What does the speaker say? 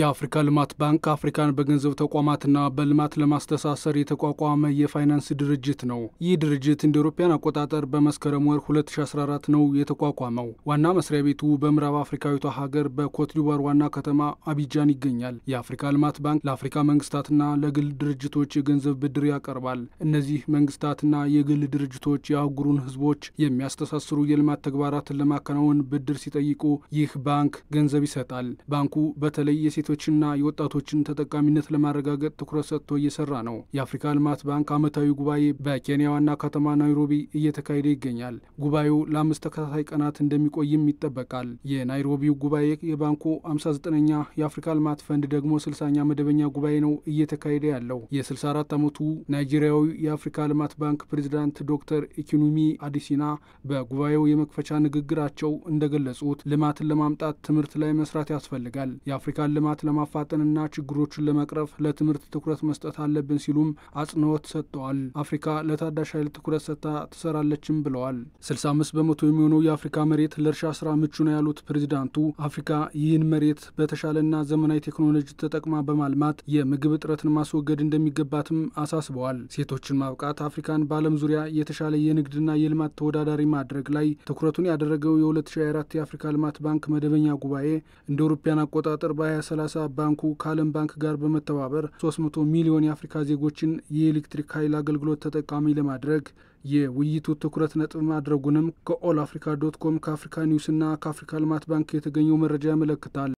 የአፍሪካ ልማት ባንክ አፍሪካን በገንዘብ ተቋማትና በልማት ለማስተሳሰር የተቋቋመ የፋይናንስ ድርጅት ነው። ይህ ድርጅት እንደ አውሮፓውያን አቆጣጠር በመስከረም ወር 2014 ነው የተቋቋመው። ዋና መስሪያ ቤቱ በምዕራብ አፍሪካዊቷ ሀገር በኮትዲቯር ዋና ከተማ አቢጃን ይገኛል። የአፍሪካ ልማት ባንክ ለአፍሪካ መንግስታትና ለግል ድርጅቶች የገንዘብ ብድር ያቀርባል። እነዚህ መንግስታትና የግል ድርጅቶች የአህጉሩን ህዝቦች የሚያስተሳስሩ የልማት ተግባራትን ለማከናወን ብድር ሲጠይቁ ይህ ባንክ ገንዘብ ይሰጣል። ባንኩ በተለይ የሴቶችና የወጣቶችን ተጠቃሚነት ለማረጋገጥ ትኩረት ሰጥቶ እየሰራ ነው። የአፍሪካ ልማት ባንክ ዓመታዊ ጉባኤ በኬንያ ዋና ከተማ ናይሮቢ እየተካሄደ ይገኛል። ጉባኤው ለአምስት ተከታታይ ቀናት እንደሚቆይም ይጠበቃል። የናይሮቢው ጉባኤ የባንኩ 59ኛ የአፍሪካ ልማት ፈንድ ደግሞ 60ኛ መደበኛ ጉባኤ ነው እየተካሄደ ያለው። የ64 ዓመቱ ናይጄሪያዊ የአፍሪካ ልማት ባንክ ፕሬዚዳንት ዶክተር ኢኪኑሚ አዲሲና በጉባኤው የመክፈቻ ንግግራቸው እንደገለጹት ልማትን ለማምጣት ትምህርት ላይ መስራት ያስፈልጋል። የአፍሪካን ልማት ልማት ለማፋጠንና ችግሮችን ለመቅረፍ ለትምህርት ትኩረት መስጠት አለብን ሲሉም አጽንኦት ሰጥተዋል። አፍሪካ ለታዳሽ ኃይል ትኩረት ሰጥታ ትሰራለችም ብለዋል። 65 በመቶ የሚሆነው የአፍሪካ መሬት ለእርሻ ስራ ምቹ ነው ያሉት ፕሬዚዳንቱ አፍሪካ ይህን መሬት በተሻለና ዘመናዊ ቴክኖሎጂ ተጠቅማ በማልማት የምግብ እጥረትን ማስወገድ እንደሚገባትም አሳስበዋል። ሴቶችን ማብቃት አፍሪካን በዓለም ዙሪያ የተሻለ የንግድና የልማት ተወዳዳሪ ማድረግ ላይ ትኩረቱን ያደረገው የ2024 የአፍሪካ ልማት ባንክ መደበኛ ጉባኤ እንደ አውሮፓውያን አቆጣጠር በ 2030 ባንኩ ከዓለም ባንክ ጋር በመተባበር 300 ሚሊዮን የአፍሪካ ዜጎችን የኤሌክትሪክ ኃይል አገልግሎት ተጠቃሚ ለማድረግ የውይይቱ ትኩረት ነጥብ ማድረጉንም ከኦል አፍሪካ ዶት ኮም ከአፍሪካ ኒውስና ከአፍሪካ ልማት ባንክ የተገኘው መረጃ ያመለክታል።